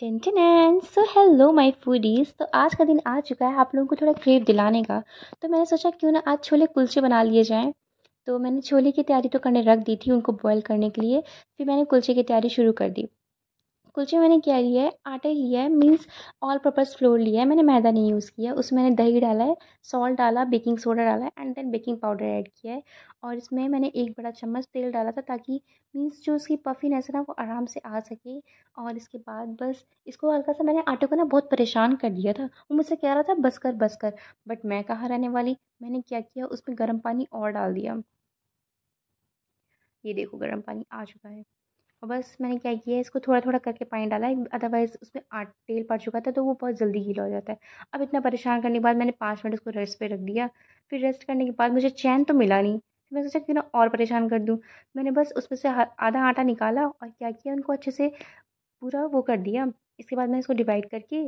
tin so hello my foodies तो आज का दिन आ चुका है आप लोगों को थोड़ा क्रेव दिलाने का तो मैंने सोचा क्यों ना आज छोले कुलचे बना लिए जाएँ तो मैंने छोले की तैयारी तो करने रख दी थी उनको बॉयल करने के लिए फिर मैंने कुलचे की तैयारी शुरू कर दी कुलचे मैंने क्या लिया है आटे लिया है मीन्स ऑल पर्पज़ फ्लोर लिया है मैंने मैदा नहीं यूज़ किया है उसमें मैंने दही डाला है सॉल्ट डाला बेकिंग सोडा डाला है and then baking powder add किया है और इसमें मैंने एक बड़ा चम्मच तेल डाला था ताकि मीन्स जो उसकी पफी है ना वो आराम से आ सके और इसके बाद बस इसको हल्का सा मैंने आटे को ना बहुत परेशान कर दिया था वो मुझसे कह रहा था बस कर बस कर बट मैं कहाँ रहने वाली मैंने क्या किया उसमें गर्म पानी और डाल दिया ये देखो गर्म पानी आ चुका है और बस मैंने क्या किया इसको थोड़ा थोड़ा करके पानी डाला अदरवाइज़ उसमें आट तेल पड़ चुका था तो वो बहुत जल्दी हील हो जाता है अब इतना परेशान करने के बाद मैंने पाँच मिनट उसको रेस्ट पे रख दिया फिर रेस्ट करने के बाद मुझे चैन तो मिला नहीं मैं सोचा कि ना और परेशान कर दूँ मैंने बस उसमें से आधा आटा निकाला और क्या किया उनको अच्छे से पूरा वो कर दिया इसके बाद मैं इसको डिवाइड करके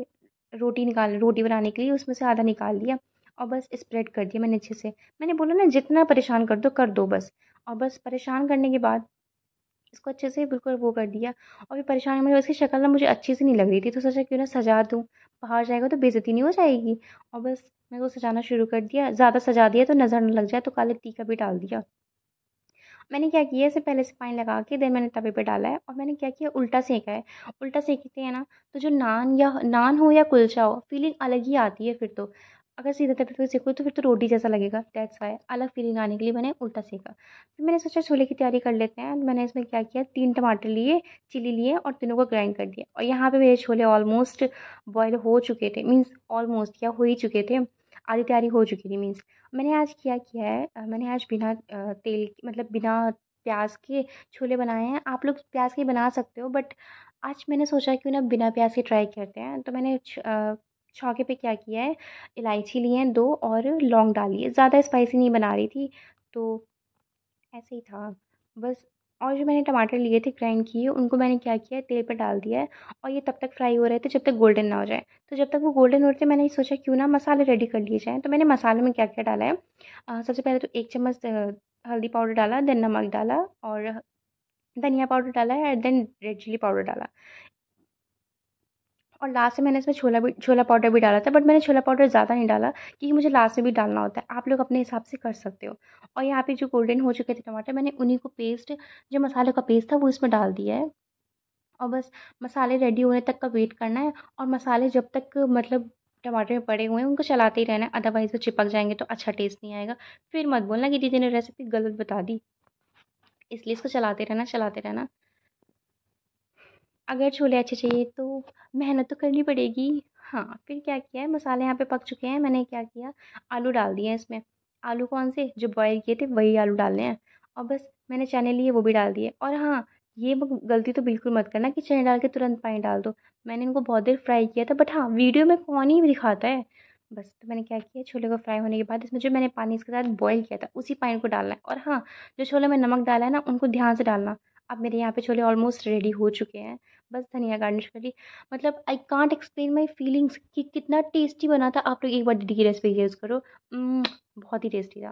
रोटी निकाल रोटी बनाने के लिए उसमें से आधा निकाल लिया और बस स्प्रेड कर दिया मैंने अच्छे से मैंने बोला ना जितना परेशान कर दो कर दो बस और बस परेशान करने के बाद उसको अच्छे से बिल्कुल वो कर दिया और भी परेशानी में उसकी शक्ल ना मुझे अच्छी सी नहीं लग रही थी तो सोचा क्यों ना सजा दूँ बाहर जाएगा तो बेजती नहीं हो जाएगी और बस मैंने उसको सजाना शुरू कर दिया ज़्यादा सजा दिया तो नज़र न लग जाए तो काले टीका भी डाल दिया मैंने क्या किया इसे पहले से पानी लगा के देन मैंने तवे पे डाला है और मैंने क्या किया उल्टा सेका है उल्टा सेकते हैं ना तो जो नान या नान हो या कुलचा हो फीलिंग अलग ही आती है फिर तो अगर सीधा तरफ से सीखो तो फिर तो रोटी जैसा लगेगा दैट्स वाई अलग फीलिंग आने के लिए मैंने उल्टा सीखा फिर मैंने सोचा छोले की तैयारी कर लेते हैं मैंने इसमें क्या किया तीन टमाटर लिए चिली लिए और तीनों को ग्राइंड कर दिया और यहाँ पे मेरे छोले ऑलमोस्ट बॉयल हो चुके थे मीन्स ऑलमोस्ट या हो ही चुके थे आधी तैयारी हो चुकी थी मीन्स मैंने आज क्या किया है मैंने आज बिना तेल मतलब बिना प्याज के छोले बनाए हैं आप लोग प्याज के बना सकते हो बट आज मैंने सोचा क्यों ना बिना प्याज के ट्राई करते हैं तो मैंने छौके पे क्या किया है इलायची लिए हैं दो और लौंग डाली है ज़्यादा स्पाइसी नहीं बना रही थी तो ऐसे ही था बस और जो मैंने टमाटर लिए थे ग्राइंड किए उनको मैंने क्या किया तेल पर डाल दिया है और ये तब तक फ्राई हो रहे थे जब तक गोल्डन ना हो जाए तो जब तक वो गोल्डन हो रहे थे मैंने सोचा क्यों ना मसाले रेडी कर लिए जाएँ तो मैंने मसाले में क्या क्या डाला है सबसे पहले तो एक चम्मच हल्दी पाउडर डाला देन नमक डाला और धनिया पाउडर डाला है and then red chilli powder डाला और लास्ट में मैंने इसमें छोला भी छोला पाउडर भी डाला था बट मैंने छोला पाउडर ज़्यादा नहीं डाला क्योंकि मुझे लास्ट में भी डालना होता है आप लोग अपने हिसाब से कर सकते हो और यहाँ पे जो गोल्डन हो चुके थे टमाटर मैंने उन्हीं को पेस्ट जो मसाले का पेस्ट था वो इसमें डाल दिया है और बस मसाले रेडी होने तक का वेट करना है और मसाले जब तक मतलब टमाटर में पड़े हुए हैं उनको चलाते ही रहना है अदरवाइज़ वो चिपक जाएंगे तो अच्छा टेस्ट नहीं आएगा फिर मत बोलना कि दीदी ने रेसिपी गलत बता दी इसलिए इसको चलाते रहना चलाते रहना अगर छोले अच्छे चाहिए तो मेहनत तो करनी पड़ेगी हाँ फिर क्या किया है मसाले यहाँ पे पक चुके हैं मैंने क्या किया आलू डाल दिए हैं इसमें आलू कौन से जो बॉयल किए थे वही आलू डालने हैं और बस मैंने चने लिए वो भी डाल दिए और हाँ ये गलती तो बिल्कुल मत करना कि चने डाल के तुरंत पानी डाल दो मैंने इनको बहुत देर फ्राई किया था बट हाँ वीडियो में कौन ही दिखाता है बस तो मैंने क्या किया छोले को फ्राई होने के बाद इसमें जो मैंने पानी इसके साथ बॉईल किया था उसी पानी को डालना है और हाँ जो छोले में नमक डाला है ना उनको ध्यान से डालना अब मेरे यहाँ पे छोले ऑलमोस्ट रेडी हो चुके हैं बस धनिया गार्निश कर ली मतलब I can't explain my feelings कि कितना टेस्टी बना था आप लोग एक बार डी की रेसिपी यूज़ करो बहुत ही टेस्टी था